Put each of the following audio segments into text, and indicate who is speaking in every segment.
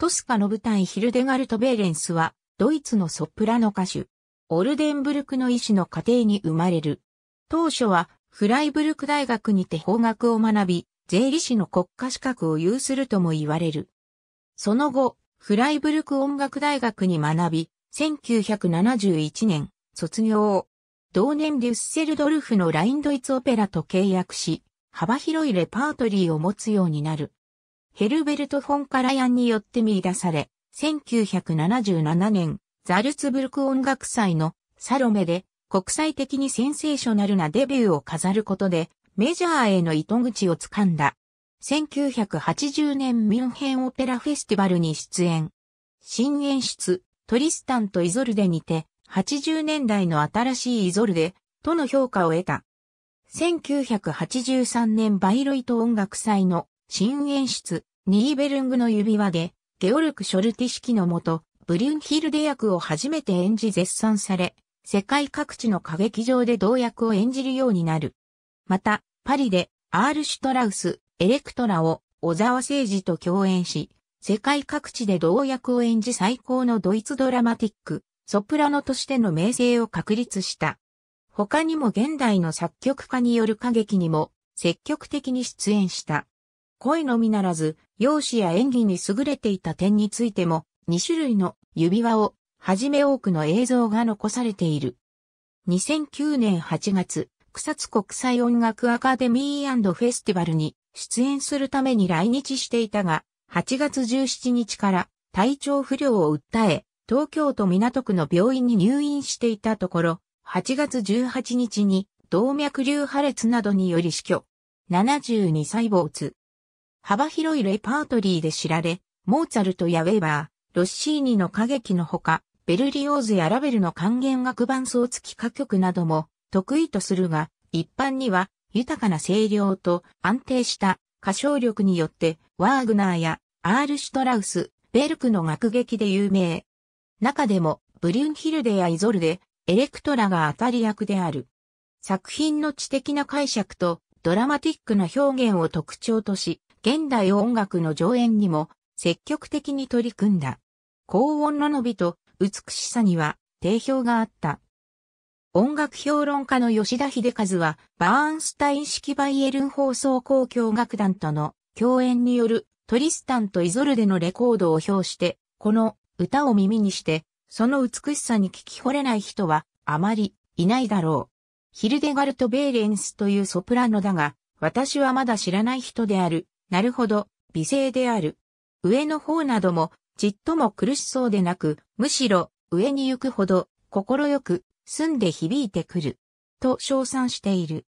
Speaker 1: トスカの舞台ヒルデガルト・ベーレンスは、ドイツのソプラノ歌手。オルデンブルクの医師の家庭に生まれる。当初は、フライブルク大学にて法学を学び、税理士の国家資格を有するとも言われる。その後、フライブルク音楽大学に学び、1971年、卒業を、同年デュッセルドルフのラインドイツオペラと契約し、幅広いレパートリーを持つようになる。ヘルベルト・フォン・カラヤンによって見出され、1977年、ザルツブルク音楽祭のサロメで国際的にセンセーショナルなデビューを飾ることでメジャーへの糸口をつかんだ。1980年ミュンヘンオペラフェスティバルに出演。新演出、トリスタンとイゾルデにて、80年代の新しいイゾルデ、との評価を得た。1983年バイロイト音楽祭の新演出、ニーベルングの指輪で、ゲオルク・ショルティ式のもと、ブリュンヒルデ役を初めて演じ絶賛され、世界各地の歌劇場で同役を演じるようになる。また、パリで、アール・シュトラウス、エレクトラを、小沢誠二と共演し、世界各地で同役を演じ最高のドイツドラマティック、ソプラノとしての名声を確立した。他にも現代の作曲家による歌劇にも積極的に出演した。声のみならず、容姿や演技に優れていた点についても、2種類の指輪を、はじめ多くの映像が残されている。2009年8月、草津国際音楽アカデミーフェスティバルに出演するために来日していたが、8月17日から体調不良を訴え、東京都港区の病院に入院していたところ、8月18日に動脈瘤破裂などにより死去。72歳没。幅広いレパートリーで知られ、モーツァルトやウェーバー、ロッシーニの歌劇のほか、ベルリオーズやラベルの管弦楽伴奏付き歌曲なども得意とするが、一般には豊かな声量と安定した歌唱力によってワーグナーやアール・シュトラウス、ベルクの楽劇で有名。中でもブリュンヒルデやイゾルデ、エレクトラが当たり役である。作品の知的な解釈とドラマティックな表現を特徴とし、現代音楽の上演にも積極的に取り組んだ。高音の伸びと美しさには定評があった。音楽評論家の吉田秀和は、バーンスタイン式バイエルン放送交響楽団との共演によるトリスタンとイゾルデのレコードを表して、この歌を耳にして、その美しさに聞き惚れない人はあまりいないだろう。ヒルデガルト・ベーレンスというソプラノだが、私はまだ知らない人であるなるほど、美声である。上の方なども、ちっとも苦しそうでなく、むしろ、上に行くほど、心よく、澄んで響いてくる。と称賛している。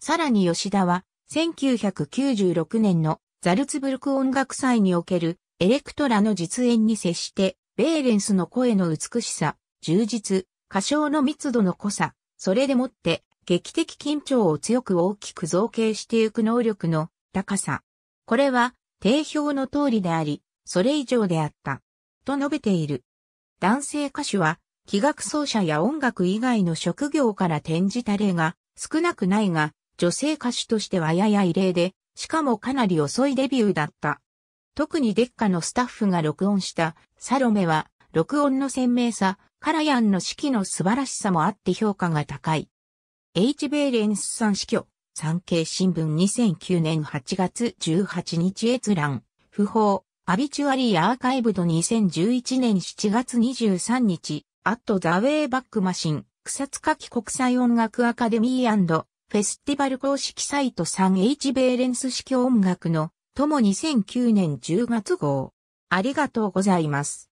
Speaker 1: さらに吉田は、1996年のザルツブルク音楽祭におけるエレクトラの実演に接して、ベーレンスの声の美しさ、充実、歌唱の密度の濃さ、それでもって劇的緊張を強く大きく造形してゆく能力の高さ、これは定評の通りであり、それ以上であった。と述べている。男性歌手は、器楽奏者や音楽以外の職業から転じた例が少なくないが、女性歌手としてはやや異例で、しかもかなり遅いデビューだった。特にデッカのスタッフが録音したサロメは、録音の鮮明さ、カラヤンの指揮の素晴らしさもあって評価が高い。H. ベーレンスさん死去、産経新聞2009年8月18日閲覧、不法、アビチュアリーアーカイブド2011年7月23日、アットザウェイバックマシン、草津塚き国際音楽アカデミーフェスティバル公式サイト 3H ベーレンス式音楽の、とも2009年10月号。ありがとうございます。